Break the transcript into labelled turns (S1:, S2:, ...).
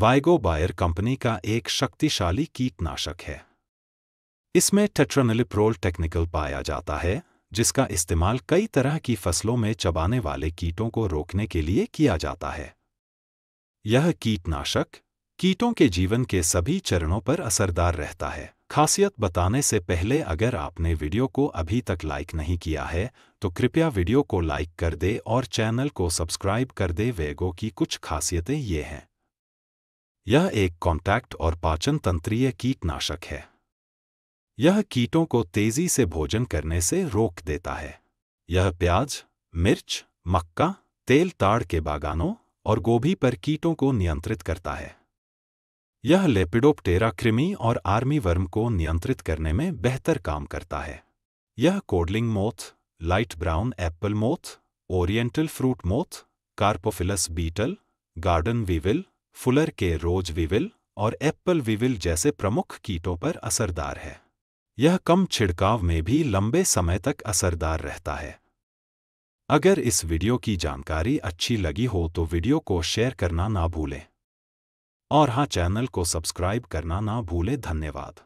S1: Vigo Bayer company का एक शक्तिशाली कीटनाशक है इसमें टेट्रानिलिप्रोल टेक्निकल पाया जाता है जिसका इस्तेमाल कई तरह की फसलों में चबाने वाले कीटों को रोकने के लिए किया जाता है यह कीटनाशक कीटों के जीवन के सभी चरणों पर असरदार रहता है खासियत बताने से पहले अगर आपने वीडियो को अभी तक लाइक नहीं किया है तो कृपया वीडियो को लाइक कर दे और चैनल को सब्सक्राइब कर दे वेगो की कुछ खासियतें ये हैं यह एक कॉन्टैक्ट और पाचन तंत्रीय कीटनाशक है यह कीटों को तेजी से भोजन करने से रोक देता है यह प्याज मिर्च मक्का तेल ताड़ के बागानों और गोभी पर कीटों को नियंत्रित करता है यह लेपिडोप्टेरा कृमि और आर्मी वर्म को नियंत्रित करने में बेहतर काम करता है यह codling moth light brown apple moth oriental fruit moth carpophilus beetle garden weevil fuller के रोज विविल और एप्पल विविल जैसे प्रमुख कीटों पर असरदार है यह कम छिड़काव में भी लंबे समय तक असरदार रहता है अगर इस वीडियो की जानकारी अच्छी लगी हो तो वीडियो को शेयर करना ना भूलें और हाँ चैनल को सब्सक्राइब करना ना भूलें धन्यवाद